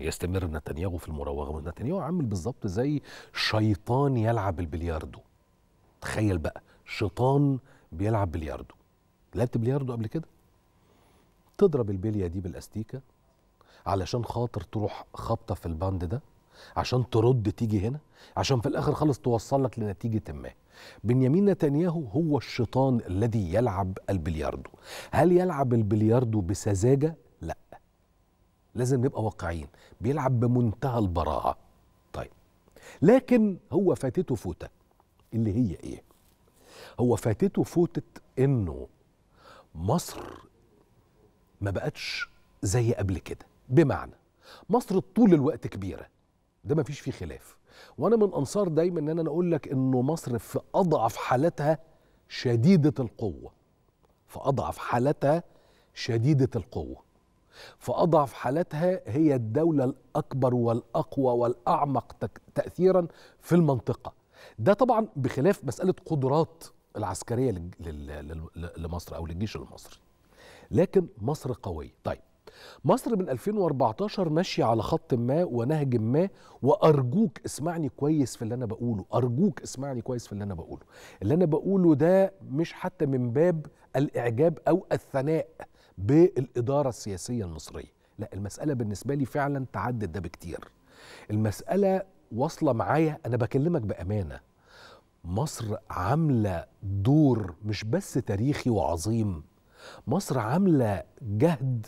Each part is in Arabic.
يستمر نتنياهو في المراوغه نتنياهو عامل بالظبط زي شيطان يلعب البلياردو تخيل بقى شيطان بيلعب بلياردو لعبت بلياردو قبل كده تضرب البليه دي بالاستيكه علشان خاطر تروح خبطه في الباند ده عشان ترد تيجي هنا عشان في الاخر خالص لك لنتيجه ما بنيامين نتنياهو هو الشيطان الذي يلعب البلياردو هل يلعب البلياردو بسذاجه لازم نبقى واقعيين بيلعب بمنتهى البراعه طيب لكن هو فاتته فوته اللي هي ايه هو فاتته فوته انه مصر ما بقتش زي قبل كده بمعنى مصر طول الوقت كبيره ده ما فيش فيه خلاف وانا من انصار دايما ان انا اقول لك انه مصر في اضعف حالتها شديده القوه في اضعف حالتها شديده القوه فأضعف حالتها هي الدولة الأكبر والأقوى والأعمق تأثيرا في المنطقة ده طبعا بخلاف مسألة قدرات العسكرية لمصر أو للجيش المصري لكن مصر قوية طيب مصر من 2014 ماشية على خط ما ونهج ما وأرجوك اسمعني كويس في اللي أنا بقوله أرجوك اسمعني كويس في اللي أنا بقوله اللي أنا بقوله ده مش حتى من باب الإعجاب أو الثناء بالإدارة السياسية المصرية لا المسألة بالنسبة لي فعلا تعدت ده بكتير المسألة واصلة معايا أنا بكلمك بأمانة مصر عاملة دور مش بس تاريخي وعظيم مصر عاملة جهد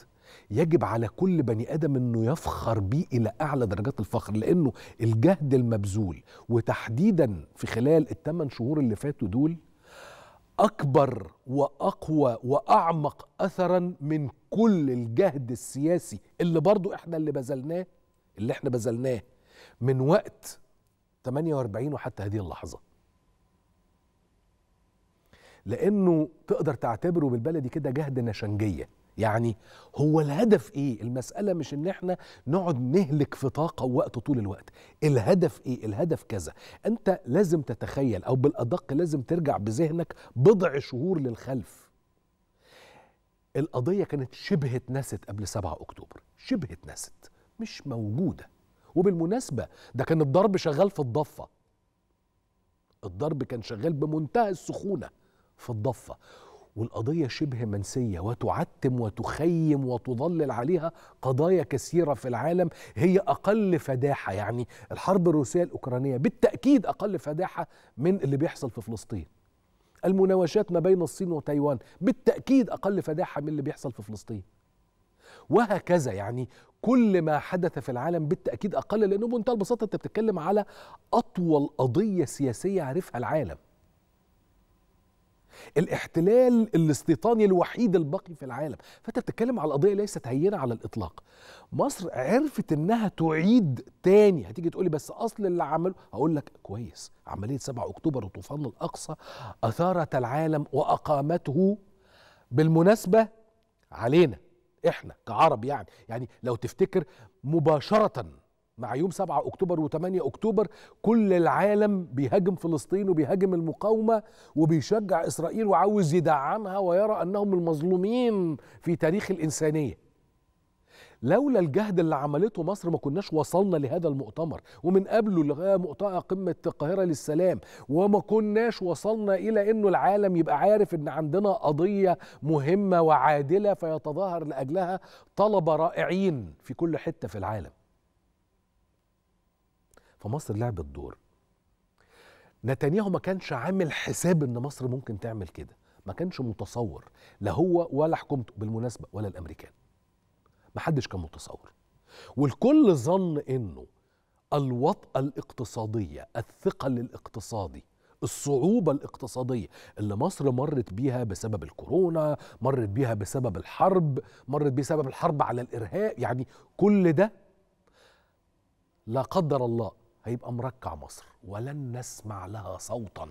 يجب على كل بني ادم انه يفخر بيه الى اعلى درجات الفخر لانه الجهد المبذول وتحديدا في خلال الثمان شهور اللي فاتوا دول اكبر واقوى واعمق اثرا من كل الجهد السياسي اللي برضو احنا اللي بذلناه اللي احنا بذلناه من وقت 48 وحتى هذه اللحظه لانه تقدر تعتبره بالبلدي كده جهد نشنجيه يعني هو الهدف ايه المسألة مش ان احنا نقعد نهلك في طاقة ووقت طول الوقت الهدف ايه الهدف كذا انت لازم تتخيل او بالادق لازم ترجع بذهنك بضع شهور للخلف القضية كانت شبه اتنست قبل 7 اكتوبر شبه اتنست مش موجودة وبالمناسبة ده كان الضرب شغال في الضفة الضرب كان شغال بمنتهى السخونة في الضفة والقضية شبه منسية وتعتم وتخيم وتضلل عليها قضايا كثيرة في العالم هي أقل فداحة يعني الحرب الروسية الأوكرانية بالتأكيد أقل فداحة من اللي بيحصل في فلسطين المناوشات ما بين الصين وتايوان بالتأكيد أقل فداحة من اللي بيحصل في فلسطين وهكذا يعني كل ما حدث في العالم بالتأكيد أقل لأنه بمنتهى البساطة أنت بتتكلم على أطول قضية سياسية عرفها العالم الاحتلال الاستيطاني الوحيد الباقي في العالم فانت بتتكلم على قضيه ليست هينه على الاطلاق مصر عرفت انها تعيد تاني هتيجي تقولي بس اصل اللي عمله هقول لك كويس عمليه 7 اكتوبر وطوفان الاقصى اثارت العالم واقامته بالمناسبه علينا احنا كعرب يعني يعني لو تفتكر مباشره مع يوم 7 اكتوبر و8 اكتوبر كل العالم بيهاجم فلسطين وبيهاجم المقاومه وبيشجع اسرائيل وعاوز يدعمها ويرى انهم المظلومين في تاريخ الانسانيه. لولا الجهد اللي عملته مصر ما كناش وصلنا لهذا المؤتمر ومن قبله لغايه مؤتمر قمه القاهره للسلام وما كناش وصلنا الى انه العالم يبقى عارف ان عندنا قضيه مهمه وعادله فيتظاهر لاجلها طلبه رائعين في كل حته في العالم. فمصر لعبت دور نتنياهو ما كانش عامل حساب ان مصر ممكن تعمل كده ما كانش متصور لا هو ولا حكومته بالمناسبه ولا الامريكان ما حدش كان متصور والكل ظن انه الوطأة الاقتصادية الثقل الاقتصادي الصعوبة الاقتصادية اللي مصر مرت بيها بسبب الكورونا مرت بيها بسبب الحرب مرت بسبب الحرب على الإرهاب يعني كل ده لا قدر الله هيبقى مركع مصر ولن نسمع لها صوتا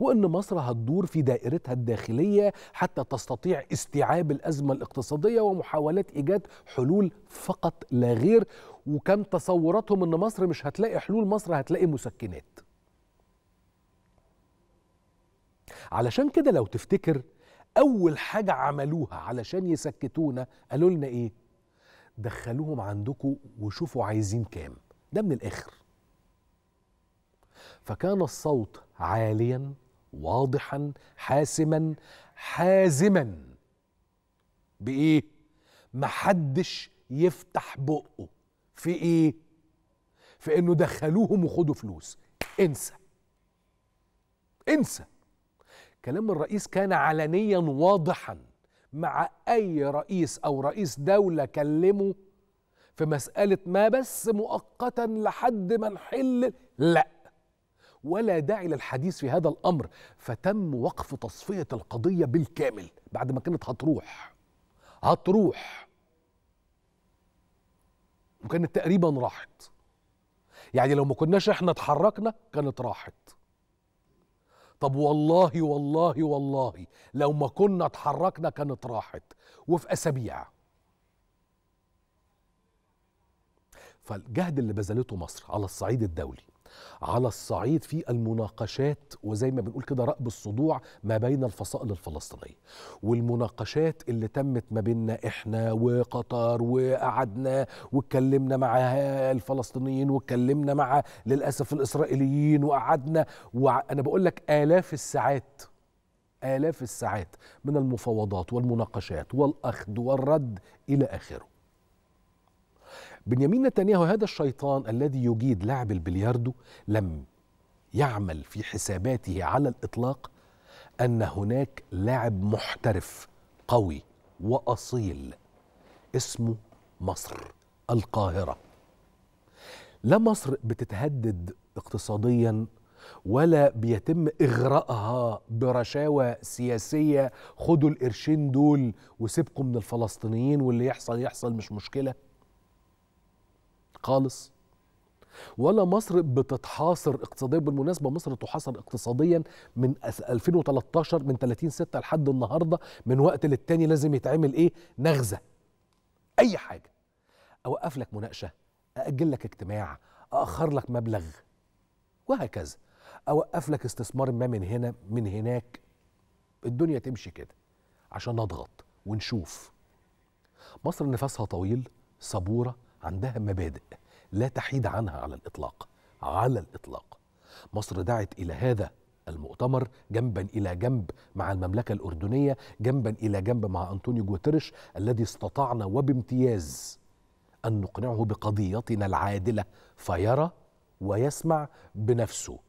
وان مصر هتدور في دائرتها الداخليه حتى تستطيع استيعاب الازمه الاقتصاديه ومحاولات ايجاد حلول فقط لا غير وكم تصوراتهم ان مصر مش هتلاقي حلول مصر هتلاقي مسكنات علشان كده لو تفتكر اول حاجه عملوها علشان يسكتونا قالوا لنا ايه دخلوهم عندكم وشوفوا عايزين كام ده من الاخر فكان الصوت عاليا واضحا حاسما حازما بايه محدش يفتح بقه في ايه في انه دخلوهم وخدوا فلوس انسى انسى كلام الرئيس كان علنيا واضحا مع اي رئيس او رئيس دوله كلمه في مساله ما بس مؤقتا لحد ما نحل لا ولا داعي للحديث في هذا الامر فتم وقف تصفيه القضيه بالكامل بعد ما كانت هتروح هتروح وكانت تقريبا راحت يعني لو ما كناش احنا اتحركنا كانت راحت طب والله والله والله لو ما كنا اتحركنا كانت راحت وفي اسابيع فالجهد اللي بذلته مصر على الصعيد الدولي على الصعيد في المناقشات وزي ما بنقول كده رأب الصدوع ما بين الفصائل الفلسطينية والمناقشات اللي تمت ما بيننا إحنا وقطر وقعدنا واتكلمنا مع الفلسطينيين واتكلمنا مع للأسف الإسرائيليين وقعدنا وأنا بقول لك آلاف الساعات آلاف الساعات من المفاوضات والمناقشات والأخذ والرد إلى آخره بنيامين نتنياهو هذا الشيطان الذي يجيد لعب البلياردو لم يعمل في حساباته على الاطلاق ان هناك لاعب محترف قوي واصيل اسمه مصر القاهره لا مصر بتتهدد اقتصاديا ولا بيتم اغراءها برشاوى سياسيه خدوا القرشين دول وسيبكم من الفلسطينيين واللي يحصل يحصل مش مشكله خالص ولا مصر بتتحاصر اقتصاديا بالمناسبة مصر تحاصر اقتصاديا من 2013 من 30 6 لحد النهاردة من وقت للتاني لازم يتعمل ايه نغزة اي حاجة اوقف لك مناقشة اأجل لك اجتماع أأخر لك مبلغ وهكذا أوقف لك استثمار ما من هنا من هناك الدنيا تمشي كده عشان نضغط ونشوف مصر نفسها طويل صبورة عندها مبادئ لا تحيد عنها على الاطلاق على الاطلاق مصر دعت الى هذا المؤتمر جنبا الى جنب مع المملكه الاردنيه جنبا الى جنب مع انطونيو جوترش الذي استطعنا وبامتياز ان نقنعه بقضيتنا العادله فيرى ويسمع بنفسه